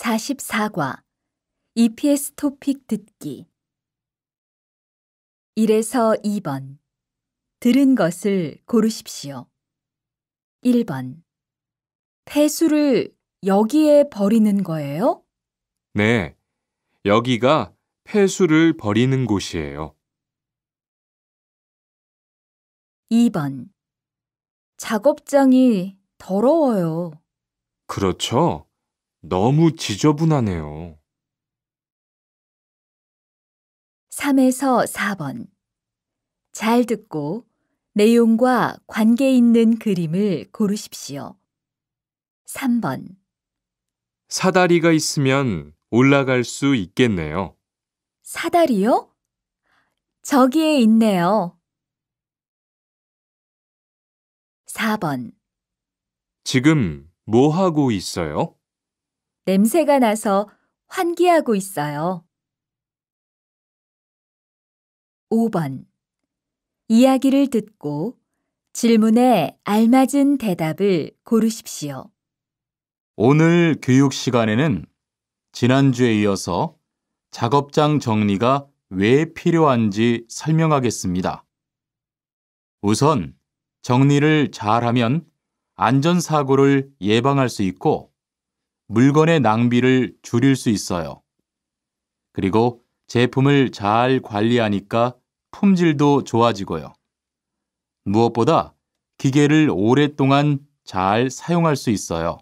44과 EPS 토픽 듣기 1에서 2번 들은 것을 고르십시오. 1번 폐수를 여기에 버리는 거예요? 네. 여기가 폐수를 버리는 곳이에요. 2번 작업장이 더러워요. 그렇죠. 너무 지저분하네요. 3에서 4번. 잘 듣고 내용과 관계 있는 그림을 고르십시오. 3번. 사다리가 있으면 올라갈 수 있겠네요. 사다리요? 저기에 있네요. 4번. 지금 뭐 하고 있어요? 냄새가 나서 환기하고 있어요. 5번. 이야기를 듣고 질문에 알맞은 대답을 고르십시오. 오늘 교육 시간에는 지난주에 이어서 작업장 정리가 왜 필요한지 설명하겠습니다. 우선 정리를 잘하면 안전사고를 예방할 수 있고 물건의 낭비를 줄일 수 있어요. 그리고 제품을 잘 관리하니까 품질도 좋아지고요. 무엇보다 기계를 오랫동안 잘 사용할 수 있어요.